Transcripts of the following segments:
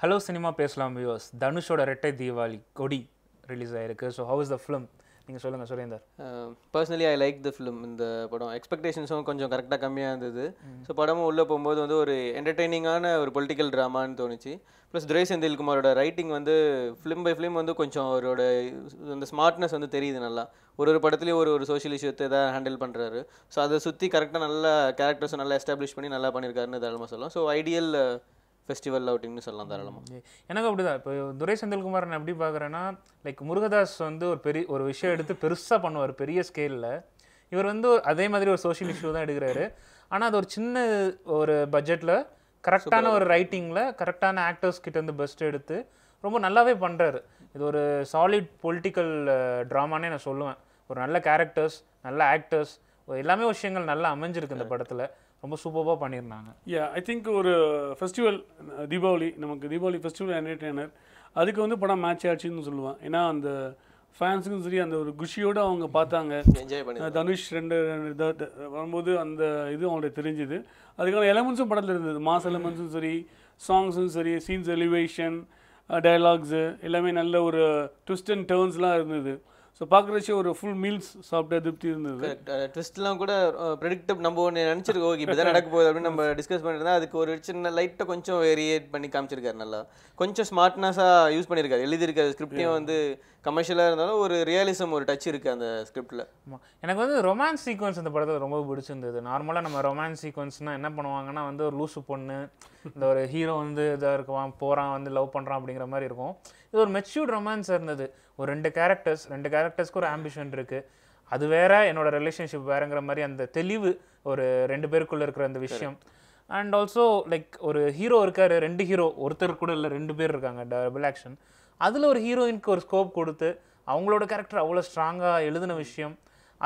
hello cinema பேசலாம் viewers தனுஷோட ரெட்டை தீபாவளி கொடி ரிலீஸ் ஆகிருக்கு so how is the film நீங்கள் சொல்லுங்கள் Surender personally I like the film இந்த படம் எக்ஸ்பெக்டேஷன்ஸும் கொஞ்சம் கரெக்டாக கம்மியாக இருந்தது ஸோ படமும் உள்ளே போகும்போது வந்து ஒரு என்டர்டெய்னிங்கான ஒரு பொலிட்டிக்கல் ட்ராமான்னு தோணுச்சு ப்ளஸ் துரை செந்தில்குமாரோட ரைட்டிங் வந்து ஃபிலிம் பை ஃபிலிம் வந்து கொஞ்சம் அவரோட அந்த ஸ்மார்ட்னஸ் வந்து தெரியுது நல்லா ஒரு ஒரு படத்துலேயும் ஒரு ஒரு சோஷியல் இஷ்யூத்தை எதாவது ஹேண்டில் பண்ணுறாரு ஸோ அதை சுற்றி கரெக்டாக நல்லா கேரக்டர்ஸும் நல்லா எஸ்டாப்ளிஷ் பண்ணி நல்லா பண்ணியிருக்காருன்னு தாராளமாக சொல்லலாம் ஸோ ஐடியல் ஃபெஸ்டிவல் அப்படின்னு சொல்லலாம் தாராளமாக எனக்கு அப்படி தான் இப்போ துரை செந்தில்குமார் நான் எப்படி பார்க்குறேன்னா லைக் முருகதாஸ் வந்து ஒரு பெரிய ஒரு விஷயம் எடுத்து பெருசாக பண்ணுவார் பெரிய ஸ்கேலில் இவர் வந்து அதே மாதிரி ஒரு சோஷியல் இஷ்யூ தான் எடுக்கிறாரு ஆனால் அது ஒரு சின்ன ஒரு பட்ஜெட்டில் கரெக்டான ஒரு ரைட்டிங்கில் கரெக்டான ஆக்டர்ஸ் கிட்டேருந்து பெஸ்ட் எடுத்து ரொம்ப நல்லாவே பண்ணுறாரு இது ஒரு சாலிட் பொலிட்டிக்கல் ட்ராமானே நான் சொல்லுவேன் ஒரு நல்ல கேரக்டர்ஸ் நல்ல ஆக்டர்ஸ் எல்லாமே விஷயங்கள் நல்லா அமைஞ்சிருக்கு இந்த படத்தில் ரொம்ப சூப்பராக பண்ணியிருந்தாங்க யா ஐ திங்க் ஒரு ஃபெஸ்டிவல் தீபாவளி நமக்கு தீபாவளி ஃபெஸ்டிவல் என்டர்டெய்னர் அதுக்கு வந்து படம் மேட்ச் ஆச்சுன்னு சொல்லுவேன் ஏன்னா அந்த ஃபேன்ஸுக்கும் சரி அந்த ஒரு குஷியோடு அவங்க பார்த்தாங்க தனுஷ் ரெண்டு ரெண்டு வரும்போது அந்த இது அவங்களுக்கு தெரிஞ்சுது அதுக்கான எலமெண்ட்ஸும் படத்தில் இருந்தது மாஸ் எலமெண்ட்ஸும் சரி சாங்ஸும் சரி சீன்ஸ் எலிவேஷன் டயலாக்ஸு எல்லாமே நல்ல ஒரு ட்விஸ்ட் அண்ட் டேர்ன்ஸ்லாம் இருந்தது ஸோ பார்க்குறச்சு ஒரு ஃபுல் மீல்ஸ் சாப்பிட்ட திருப்தி இருந்தது ட்விஸ்ட்லாம் கூட ப்ரெடிக்டப் நம்ம ஒன்று நினச்சிருக்கோம் ஓகே இப்போ தான் நடக்க போகுது அப்படின்னு நம்ம டிஸ்கஸ் பண்ணிருந்தா அதுக்கு ஒரு சின்ன லைட்டை கொஞ்சம் வேரியேட் பண்ணி காமிச்சிருக்காரு நல்லா கொஞ்சம் ஸ்மார்ட்னஸாக யூஸ் பண்ணியிருக்காரு எழுதியிருக்காரு ஸ்கிரிப்டையும் வந்து கமர்ஷியலாக இருந்தாலும் ஒரு ரியலிசம் ஒரு டச் இருக்குது அந்த ஸ்கிரிப்டில் எனக்கு வந்து ரொமான்ஸ் சீக்வன்ஸ் அந்த படத்தில் ரொம்ப பிடிச்சிருந்தது நார்மலாக நம்ம ரொமான்ஸ் சீக்வன்ஸ்னால் என்ன பண்ணுவாங்கன்னா வந்து ஒரு லூசு பொண்ணு இந்த ஒரு ஹீரோ வந்து இதாக இருக்குவான் போகிறான் வந்து லவ் பண்ணுறான் அப்படிங்கிற மாதிரி இருக்கும் இது ஒரு மெச்சூர்ட் ரொமான்ஸ் இருந்தது ஒரு ரெண்டு கேரக்டர்ஸ் ரெண்டு கேரக்டர்ஸ்க்கு ஒரு ஆம்பிஷன் இருக்குது அது வேற என்னோட ரிலேஷன்ஷிப் வேறுங்கிற மாதிரி அந்த தெளிவு ஒரு ரெண்டு பேருக்குள்ளே இருக்கிற அந்த விஷயம் அண்ட் ஆல்சோ லைக் ஒரு ஹீரோ இருக்கார் ரெண்டு ஹீரோ ஒருத்தர் கூட இல்லை ரெண்டு பேர் இருக்காங்க டபுள் ஆக்ஷன் அதில் ஒரு ஹீரோயினுக்கு ஒரு ஸ்கோப் கொடுத்து அவங்களோட கேரக்டர் அவ்வளோ ஸ்ட்ராங்காக எழுதின விஷயம்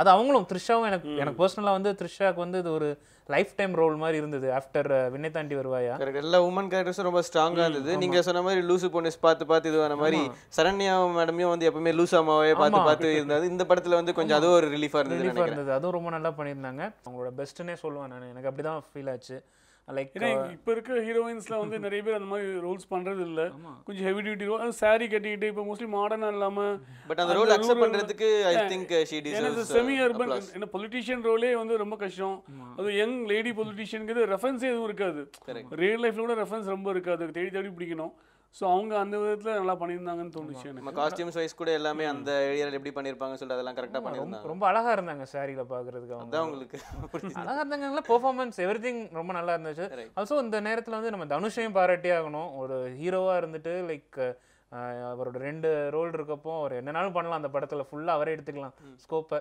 அது அவங்களும் த்ரிஷாவும் எனக்கு எனக்கு பர்சனலாக வந்து த்ரிஷாவுக்கு வந்து இது ஒரு லைஃப் டைம் ரோல் மாதிரி இருந்தது ஆஃப்டர் வினை தாண்டி வருவாயா எல்லா உமன் கேரக்டர்ஸும் ரொம்ப ஸ்ட்ராங்காக இருந்தது நீங்கள் சொன்ன மாதிரி லூசு பொண்ணு பார்த்து பார்த்து இதுவான மாதிரி சரண்யா மேடமே வந்து எப்பவுமே லூஸ் அம்மாவே பார்த்து பார்த்து இருந்தது இந்த படத்தில் வந்து கொஞ்சம் அதுவும் ஒரு ரிலீஃபாக இருந்தது ரிலீஃபாக இருந்தது அதுவும் ரொம்ப நல்லா பண்ணியிருந்தாங்க அவங்களோட பெஸ்ட்டுன்னே சொல்லுவேன் நான் எனக்கு அப்படி தான் ஃபீல் ஆச்சு லைக் uh, இப்போ இருக்கிற ஹீரோயின்ஸில் வந்து நிறைய பேர் அந்த மாதிரி ரோல்ஸ் பண்றது இல்ல கொஞ்சம் ஹெவி டியூட்டி ரோல் சாரி கட்டிக்கிட்டு இப்ப மோஸ்ட்லி மாடர்னாக இல்லாம பட் அந்த ரோல் அக்செப்ட் பண்றதுக்கு I think she deserves semi urban என்ன பொலிட்டிஷியன் ரோலே வந்து ரொம்ப கஷ்டம் அது யங் லேடி பொலிட்டிஷியனுக்கு ரெஃபரன்ஸ் எதுவும் இருக்காது ரியல் லைஃப்ல கூட ரெஃபரன்ஸ் ரொம்ப இருக்காது தேடி தேடி பிடிக்கணும் ஸோ அவங்க அந்த விதத்தில் நல்லா பண்ணியிருந்தாங்கன்னு தோணுச்சு நம்ம காஸ்டியூம்ஸ் வைஸ் கூட எல்லாமே அந்த ஏரியாவில் எப்படி பண்ணியிருப்பாங்க சொல்லிட்டு அதெல்லாம் கரெக்டாக பண்ணியிருந்தாங்க ரொம்ப அழகாக இருந்தாங்க சாரியில் பார்க்குறதுக்கு அதான் அவங்களுக்கு அழகாக இருந்தாங்க நல்லா பெர்ஃபார்மன்ஸ் எவ்ரி திங் ரொம்ப நல்லா இருந்துச்சு ஆல்சோ இந்த நேரத்தில் வந்து நம்ம தனுஷையும் பாராட்டி ஆகணும் ஒரு ஹீரோவாக இருந்துட்டு லைக் அவரோட ரெண்டு ரோல் இருக்கப்போ அவர் என்னனாலும் பண்ணலாம் அந்த படத்தில் ஃபுல்லாக அவரே எடுத்துக்கலாம் ஸ்கோப்பை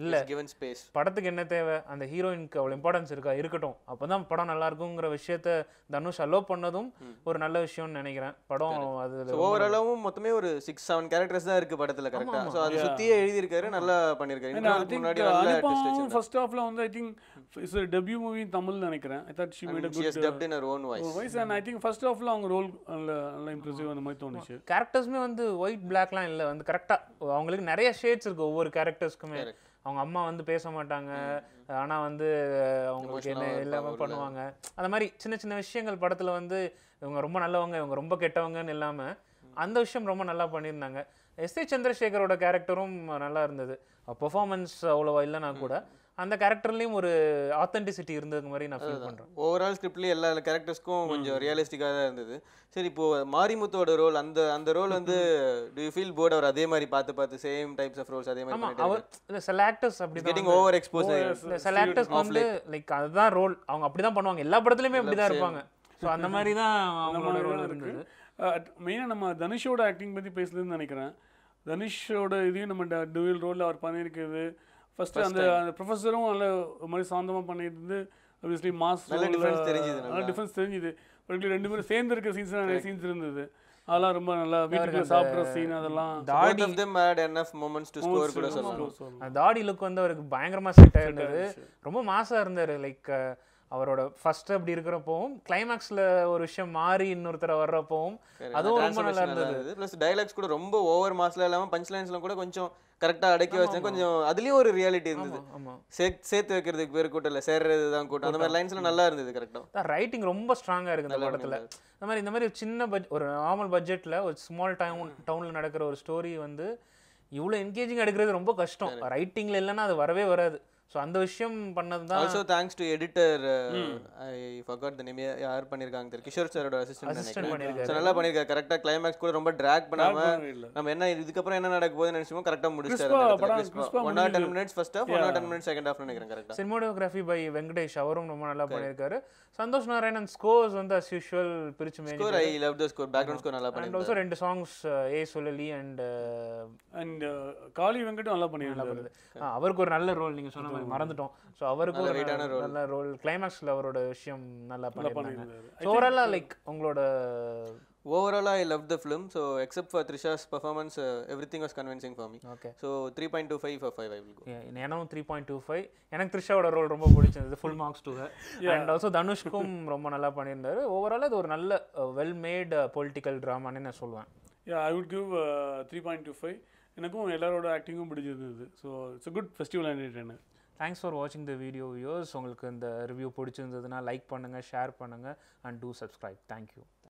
இல்லை கிவன் ஸ்பேஸ் படத்துக்கு என்ன தேவை அந்த ஹீரோயினுக்கு அவ்வளோ இம்பார்ட்டன்ஸ் இருக்கா இருக்கட்டும் அப்போ தான் படம் நல்லா இருக்குங்கிற விஷயத்த தனுஷ் அலோ பண்ணதும் ஒரு நல்ல விஷயம்னு நினைக்கிறேன் படம் அது ஓவராலாவும் மொத்தமே ஒரு சிக்ஸ் செவன் கேரக்டர்ஸ் தான் இருக்கு படத்தில் கரெக்டாக ஸோ அதை சுற்றியே எழுதியிருக்காரு நல்லா பண்ணியிருக்காரு முன்னாடி ஃபர்ஸ்ட் ஹாஃப்ல வந்து I think is debut movie Tamil நினைக்கிறேன் I thought she made good dubbed in her own voice voice and I think first ஹாஃப்ல அவங்க ரோல் நல்ல இம்ப்ரெசிவ் அந்த மாதிரி தோணுச்சு கேரக்டர்ஸ்மே வந்து ஒயிட் பிளாக்லாம் இல்லை வந்து கரெக்டாக அவங்களுக்கு நிறைய ஷேட்ஸ் இருக்கு ஒவ்வொரு கேரக்டர்ஸ்க்குமே அவங்க அம்மா வந்து பேச மாட்டாங்க ஆனால் வந்து அவங்களுக்கு என்ன இல்லாமல் பண்ணுவாங்க அந்த மாதிரி சின்ன சின்ன விஷயங்கள் படத்தில் வந்து இவங்க ரொம்ப நல்லவங்க இவங்க ரொம்ப கெட்டவங்கன்னு இல்லாமல் அந்த விஷயம் ரொம்ப நல்லா பண்ணியிருந்தாங்க எஸ் ஏ சந்திரசேகரோட கேரக்டரும் நல்லா இருந்தது பர்ஃபார்மன்ஸ் அவ்வளோவா இல்லைனா கூட அந்த கேரக்டர்லேயும் ஒரு ஆத்தென்டிசிட்டி இருந்தது மாதிரி நான் ஃபீல் பண்ணுறேன் ஓவரால் ஸ்கிரிப்ட்லேயே எல்லா கேரக்டர்ஸ்க்கும் கொஞ்சம் ரியலிஸ்டிக்காக தான் இருந்தது சரி இப்போது மாரிமுத்தோட ரோல் அந்த அந்த ரோல் வந்து டு யூ ஃபீல் போர்ட் அவர் அதே மாதிரி பார்த்து பார்த்து சேம் டைப்ஸ் ஆஃப் ரோல்ஸ் அதே மாதிரி அவர் சில ஆக்டர்ஸ் அப்படி கெட்டிங் ஓவர் எக்ஸ்போஸ் சில ஆக்டர்ஸ் வந்து லைக் அதுதான் ரோல் அவங்க அப்படி தான் பண்ணுவாங்க எல்லா படத்துலையுமே அப்படி தான் இருப்பாங்க ஸோ அந்த மாதிரி தான் அவங்களோட ரோல் இருந்தது மெயினாக நம்ம தனுஷோட ஆக்டிங் பற்றி பேசுதுன்னு நினைக்கிறேன் தனுஷோட இதையும் நம்ம டூவில் ரோலில் அவர் பண்ணியிருக்கிறது ஃபஸ்ட்டு அந்த அந்த ப்ரொஃபஸரும் நல்ல ஒரு மாதிரி சாந்தமாக பண்ணிட்டு இருந்து ஆப்வியஸ்லி மாஸ் நல்லா டிஃபரன்ஸ் தெரிஞ்சுது பட் ரெண்டு பேரும் சேர்ந்து இருக்கிற சீன்ஸ் நிறைய சீன்ஸ் இருந்தது அதெல்லாம் ரொம்ப நல்லா வீட்டுக்கு சாப்பிட்ற சீன் அதெல்லாம் தாடி of them had enough moments to score கூட சொல்லலாம் தாடி லுக் வந்து அவருக்கு பயங்கரமா செட் ஆயிருந்தது ரொம்ப மாசா இருந்தாரு லைக் அவரோட ஃபர்ஸ்ட் அப்படி இருக்கிறப்பவும் கிளைமேக்ஸ்ல ஒரு விஷயம் மாறி இன்னொருத்தர வர்றப்பவும் அதுவும் ரொம்ப நல்லா இருந்தது ப்ளஸ் டைலாக்ஸ் கூட ரொம்ப ஓவர் மாஸ்ல இல்லாம பஞ்ச் லைன்ஸ்ல கூட கொஞ்சம் கரெக்டா அடக்கி வச்சு கொஞ்சம் அதுலயும் ஒரு ரியாலிட்டி இருந்தது சேர்த்து வைக்கிறதுக்கு பேர் கூட்டம் இல்ல சேர்றது தான் கூட்டம் அந்த மாதிரி லைன்ஸ்ல நல்லா இருந்தது கரெக்டா ரைட்டிங் ரொம்ப ஸ்ட்ராங்கா இருக்கு இந்த படத்துல இந்த மாதிரி இந்த மாதிரி சின்ன பட்ஜெட் ஒரு நார்மல் பட்ஜெட்ல ஒரு ஸ்மால் டவுன் டவுன்ல நடக்கிற ஒரு ஸ்டோரி வந்து இவ்வளோ என்கேஜிங் எடுக்கிறது ரொம்ப கஷ்டம் ரைட்டிங்ல இல்லைன்னா அது வரவே வராது ஸோ அந்த விஷயம் பண்ணது தான் also thanks to editor I forgot the name யார் பண்ணியிருக்காங்க தெரியல கிஷோர் சாரோட அசிஸ்டன்ட் நினைக்கிறேன் ஸோ நல்லா பண்ணியிருக்காரு கரெக்டாக கிளைமேக்ஸ் கூட ரொம்ப ட்ராக் பண்ணாம நம்ம என்ன இதுக்கப்புறம் என்ன நடக்க போகுதுன்னு நினச்சோமோ கரெக்டாக முடிச்சிட்டாரு one or ten minutes first half one or ten minutes second half நினைக்கிறேன் கரெக்டாக சினிமோடோகிராஃபி பை வெங்கடேஷ் அவரும் ரொம்ப நல்லா பண்ணிருக்காரு சந்தோஷ் நாராயணன் ஸ்கோர்ஸ் வந்து அஸ் யூஷுவல் பிரிச்சு மேலே score I love the score background score நல்லா பண்ணியிருக்காரு ஆல்சோ ரெண்டு சாங்ஸ் ஏ சொல்லலி அண்ட் அண்ட் காளி வெங்கடம் நல்லா பண்ணியிருக்காரு அவருக்கு ஒரு நல்ல ரோல் நீங்க சொன்ன மறந்துட்டோம் ஸோ அவருக்கும் ஒரு நல்ல ரோல் கிளைமேக்ஸில் அவரோட விஷயம் நல்லா பண்ணியிருந்தாங்க ஓவராலாக லைக் உங்களோட ஓவராலாக I love the film so except for Trisha's performance everything was convincing for me okay so three point two five five I will எனக்கும் த்ரீ பாயிண்ட் டூ ஃபைவ் எனக்கு த்ரிஷாவோட ரோல் ரொம்ப பிடிச்சிருந்தது full marks to and also தனுஷ்கும் ரொம்ப நல்லா பண்ணியிருந்தார் overall அது ஒரு நல்ல வெல் மேட் பொலிட்டிக்கல் ட்ராமான்னு நான் சொல்லுவேன் I would give three point two five எனக்கும் எல்லாரோட ஆக்டிங்கும் பிடிச்சிருந்தது so it's good festival entertainer thanks for வாட்சிங் த வீடியோ வியூஸ் உங்களுக்கு இந்த ரிவ்யூ பிடிச்சிருந்ததுன்னா லைக் பண்ணுங்கள் ஷேர் பண்ணுங்கள் அண்ட் டூ சப்ஸ்கிரைப் தேங்க்யூ